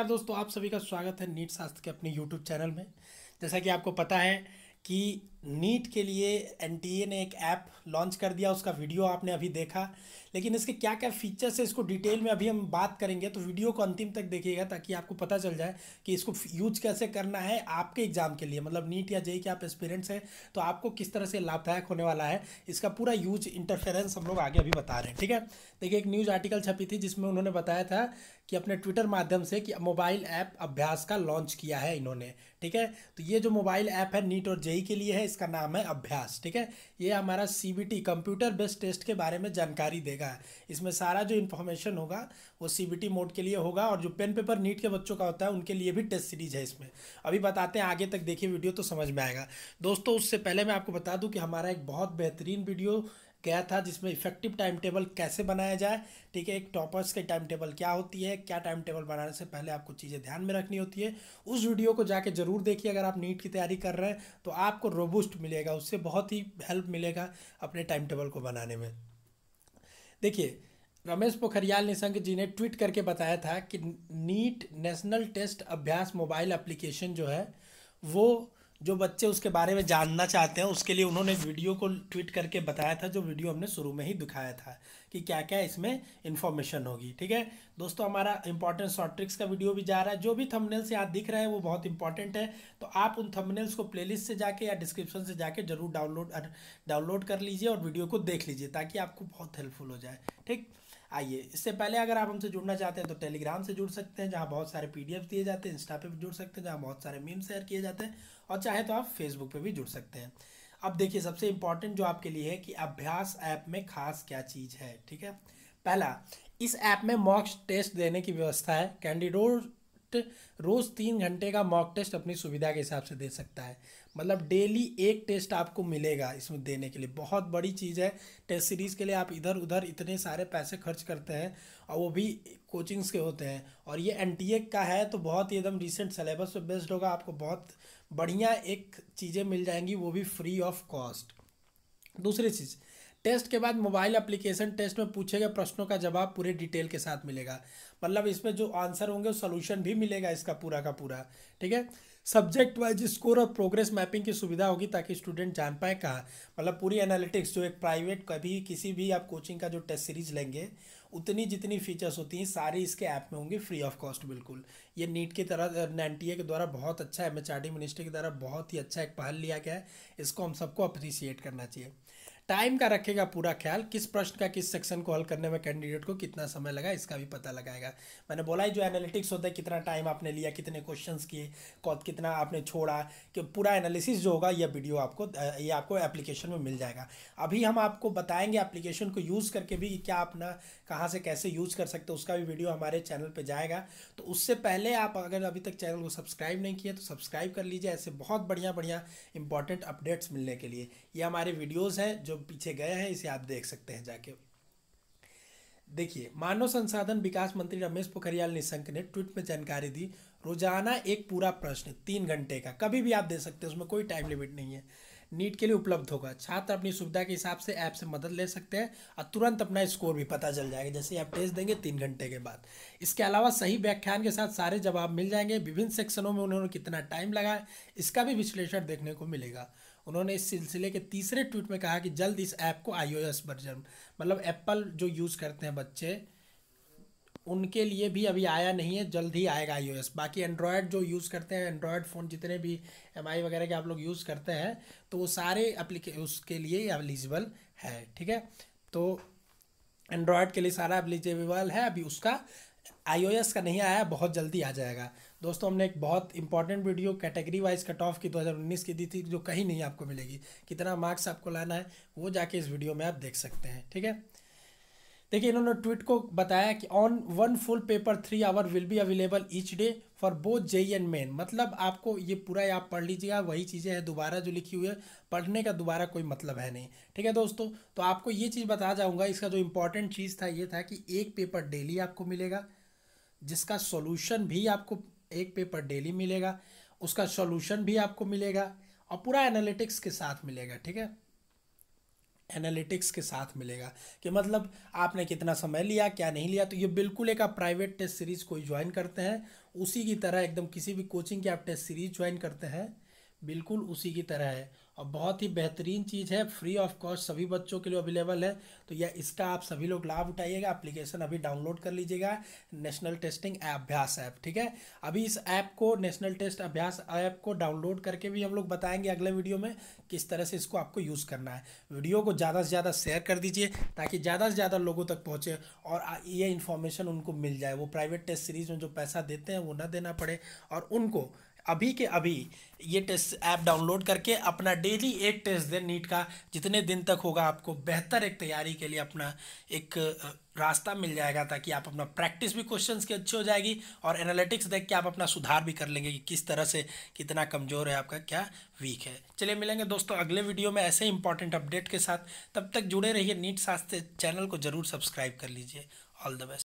नमस्कार दोस्तों आप सभी का स्वागत है नीट शास्त्र के अपने यूट्यूब चैनल में जैसा कि आपको पता है कि नीट के लिए एन ने एक ऐप लॉन्च कर दिया उसका वीडियो आपने अभी देखा लेकिन इसके क्या क्या फीचर्स है इसको डिटेल में अभी हम बात करेंगे तो वीडियो को अंतिम तक देखिएगा ताकि आपको पता चल जाए कि इसको यूज कैसे करना है आपके एग्जाम के लिए मतलब नीट या जे के आप एक्सपीरियंस हैं तो आपको किस तरह से लाभदायक होने वाला है इसका पूरा यूज इंटरफेरेंस हम लोग आगे अभी बता रहे हैं ठीक है देखिए एक न्यूज़ आर्टिकल छपी थी जिसमें उन्होंने बताया था कि अपने ट्विटर माध्यम से कि मोबाइल ऐप अभ्यास का लॉन्च किया है इन्होंने ठीक है तो ये जो मोबाइल ऐप है नीट और जेई के लिए है इसका नाम है अभ्यास ठीक है ये हमारा सी कंप्यूटर बेस्ड टेस्ट के बारे में जानकारी देगा इसमें सारा जो इन्फॉर्मेशन होगा वो सी मोड के लिए होगा और जो पेन पेपर नीट के बच्चों का होता है उनके लिए भी टेस्ट सीरीज है इसमें अभी बताते हैं आगे तक देखिए वीडियो तो समझ में आएगा दोस्तों उससे पहले मैं आपको बता दूँ कि हमारा एक बहुत बेहतरीन वीडियो गया था जिसमें इफेक्टिव टाइम टेबल कैसे बनाया जाए ठीक है एक टॉपर्स के टाइम टेबल क्या होती है क्या टाइम टेबल बनाने से पहले आपको चीज़ें ध्यान में रखनी होती है उस वीडियो को जाके ज़रूर देखिए अगर आप नीट की तैयारी कर रहे हैं तो आपको रोबुस्ट मिलेगा उससे बहुत ही हेल्प मिलेगा अपने टाइम टेबल को बनाने में देखिए रमेश पोखरियाल निशंक जी ने ट्वीट करके बताया था कि NEET national test Abhyas mobile application जो है वो जो बच्चे उसके बारे में जानना चाहते हैं उसके लिए उन्होंने वीडियो को ट्वीट करके बताया था जो वीडियो हमने शुरू में ही दिखाया था कि क्या क्या इसमें इन्फॉर्मेशन होगी ठीक है दोस्तों हमारा इंपॉर्टेंट शॉर्ट ट्रिक्स का वीडियो भी जा रहा है जो भी थंबनेल्स यहाँ दिख रहे हैं वो बहुत इंपॉर्टेंट है तो आप उन थंबनेल्स को प्लेलिस्ट से जाके या डिस्क्रिप्शन से जाके जरूर डाउनलोड डाउनलोड कर लीजिए और वीडियो को देख लीजिए ताकि आपको बहुत हेल्पफुल हो जाए ठीक आइए इससे पहले अगर आप हमसे जुड़ना चाहते हैं तो टेलीग्राम से जुड़ सकते हैं जहाँ बहुत सारे पी दिए जाते हैं इंस्टा पे भी जुड़ सकते हैं जहाँ बहुत सारे मीम शेयर किए जाते हैं और चाहे तो आप फेसबुक पर भी जुड़ सकते हैं अब देखिए सबसे इम्पॉर्टेंट जो आपके लिए है कि अभ्यास ऐप में खास क्या चीज़ है ठीक है पहला इस ऐप में मॉक टेस्ट देने की व्यवस्था है कैंडिडोट रोज़ तीन घंटे का मॉक टेस्ट अपनी सुविधा के हिसाब से दे सकता है मतलब डेली एक टेस्ट आपको मिलेगा इसमें देने के लिए बहुत बड़ी चीज़ है टेस्ट सीरीज़ के लिए आप इधर उधर इतने सारे पैसे खर्च करते हैं और वो भी कोचिंग्स के होते हैं और ये एन का है तो बहुत ही एकदम रिसेंट सिलेबस पर बेस्ड होगा आपको बहुत बढ़िया एक चीज़ें मिल जाएंगी वो भी फ्री ऑफ कॉस्ट दूसरी चीज़ टेस्ट के बाद मोबाइल एप्लीकेशन टेस्ट में पूछे गए प्रश्नों का जवाब पूरे डिटेल के साथ मिलेगा मतलब इसमें जो आंसर होंगे सोल्यूशन भी मिलेगा इसका पूरा का पूरा ठीक है सब्जेक्ट वाइज स्कोर और प्रोग्रेस मैपिंग की सुविधा होगी ताकि स्टूडेंट जान पाए कहाँ मतलब पूरी एनालिटिक्स जो एक प्राइवेट कभी किसी भी आप कोचिंग का जो टेस्ट सीरीज लेंगे उतनी जितनी फीचर्स होती हैं सारी इसके ऐप में होंगी फ्री ऑफ कॉस्ट बिल्कुल ये नीट की तरह एन के द्वारा बहुत अच्छा एम एच मिनिस्ट्री के द्वारा बहुत ही अच्छा एक पहल लिया गया है इसको हम सबको अप्रिसिएट करना चाहिए टाइम का रखेगा पूरा ख्याल किस प्रश्न का किस सेक्शन को हल करने में कैंडिडेट को कितना समय लगा इसका भी पता लगाएगा मैंने बोला ही जो एनालिटिक्स होता है कितना टाइम आपने लिया कितने क्वेश्चन किए कितना आपने छोड़ा कि पूरा एनालिसिस जो होगा यह वीडियो आपको ये आपको एप्लीकेशन में मिल जाएगा अभी हम आपको बताएंगे एप्लीकेशन को यूज़ करके भी क्या अपना कहाँ से कैसे यूज़ कर सकते हो उसका भी वीडियो हमारे चैनल पर जाएगा तो उससे पहले आप अगर अभी तक चैनल को सब्सक्राइब नहीं किया तो सब्सक्राइब कर लीजिए ऐसे बहुत बढ़िया बढ़िया इंपॉर्टेंट अपडेट्स मिलने के लिए ये हमारे वीडियोज़ हैं जो लोग पीछे गए हैं इसे आप देख सकते हैं जाके देखिए मानव संसाधन विकास मंत्री रमेश पोखरियाल निशंक ने ट्वीट में जानकारी दी रोजाना एक पूरा प्रश्न तीन घंटे का कभी भी आप दे सकते हैं उसमें कोई टाइम लिमिट नहीं है नीट के लिए उपलब्ध होगा छात्र अपनी सुविधा के हिसाब से ऐप से मदद ले सकते हैं और तुरंत अपना स्कोर भी पता चल जाएगा जैसे आप टेस्ट देंगे तीन घंटे के बाद इसके अलावा सही व्याख्यान के साथ सारे जवाब मिल जाएंगे विभिन्न सेक्शनों में उन्होंने कितना टाइम लगा इसका भी विश्लेषण देखने को मिलेगा उन्होंने इस सिलसिले के तीसरे ट्वीट में कहा कि जल्द इस ऐप को आईओएस वर्जन मतलब एप्पल जो यूज़ करते हैं बच्चे उनके लिए भी अभी आया नहीं है जल्द ही आएगा आई बाकी एंड्रॉयड जो यूज़ करते हैं एंड्रॉयड फ़ोन जितने भी एम वगैरह के आप लोग यूज़ करते हैं तो वो सारे एप्लीके उसके लिए एलिजिबल है ठीक है तो एंड्रॉयड के लिए सारा एलिजिबल है अभी उसका आई का नहीं आया बहुत जल्दी आ जाएगा दोस्तों हमने एक बहुत important video category wise cut off की 2019 की दी थी जो कहीं नहीं आपको मिलेगी कितना मार्क्स आपको लाना है वो जाके इस वीडियो में आप देख सकते हैं ठीक है देखिए इन्होंने ट्वीट को बताया कि on one full paper three hour will be available each day for both JEE and main मतलब आपको ये पूरा आप पढ़ लीजिएगा वही चीज़ें हैं दोबारा जो लिखी हुई है पढ़ने का दोबारा कोई मतलब है नहीं ठीक है दोस्तों तो आपको ये चीज़ बता जाऊँगा इसका जो इम्पोर्टेंट चीज़ था ये था कि एक पेपर डेली आपको मिलेगा जिसका सोल्यूशन भी आपको एक पेपर डेली मिलेगा उसका सोल्यूशन भी आपको मिलेगा और पूरा एनालिटिक्स के साथ मिलेगा ठीक है एनालिटिक्स के साथ मिलेगा कि मतलब आपने कितना समय लिया क्या नहीं लिया तो ये बिल्कुल एक आप प्राइवेट टेस्ट सीरीज़ कोई ज्वाइन करते हैं उसी की तरह एकदम किसी भी कोचिंग की आप टेस्ट सीरीज़ ज्वाइन करते हैं बिल्कुल उसी की तरह है और बहुत ही बेहतरीन चीज़ है फ्री ऑफ कॉस्ट सभी बच्चों के लिए अवेलेबल है तो यह इसका आप सभी लोग लाभ उठाइएगा एप्लीकेशन अभी डाउनलोड कर लीजिएगा नेशनल टेस्टिंग अभ्यास ऐप ठीक है अभी इस ऐप को नेशनल टेस्ट अभ्यास ऐप को डाउनलोड करके भी हम लोग बताएंगे अगले वीडियो में किस तरह से इसको आपको यूज़ करना है वीडियो को ज़्यादा से ज़्यादा शेयर कर दीजिए ताकि ज़्यादा से ज़्यादा लोगों तक पहुँचे और ये इन्फॉर्मेशन उनको मिल जाए वो प्राइवेट टेस्ट सीरीज़ में जो पैसा देते हैं वो ना देना पड़े और उनको अभी के अभी ये टेस्ट ऐप डाउनलोड करके अपना डेली एक टेस्ट दें नीट का जितने दिन तक होगा आपको बेहतर एक तैयारी के लिए अपना एक रास्ता मिल जाएगा ताकि आप अपना प्रैक्टिस भी क्वेश्चंस की अच्छी हो जाएगी और एनालिटिक्स देख के आप अपना सुधार भी कर लेंगे कि किस तरह से कितना कमज़ोर है आपका क्या वीक है चलिए मिलेंगे दोस्तों अगले वीडियो में ऐसे इंपॉर्टेंट अपडेट के साथ तब तक जुड़े रहिए नीट शास्त्र चैनल को ज़रूर सब्सक्राइब कर लीजिए ऑल द बेस्ट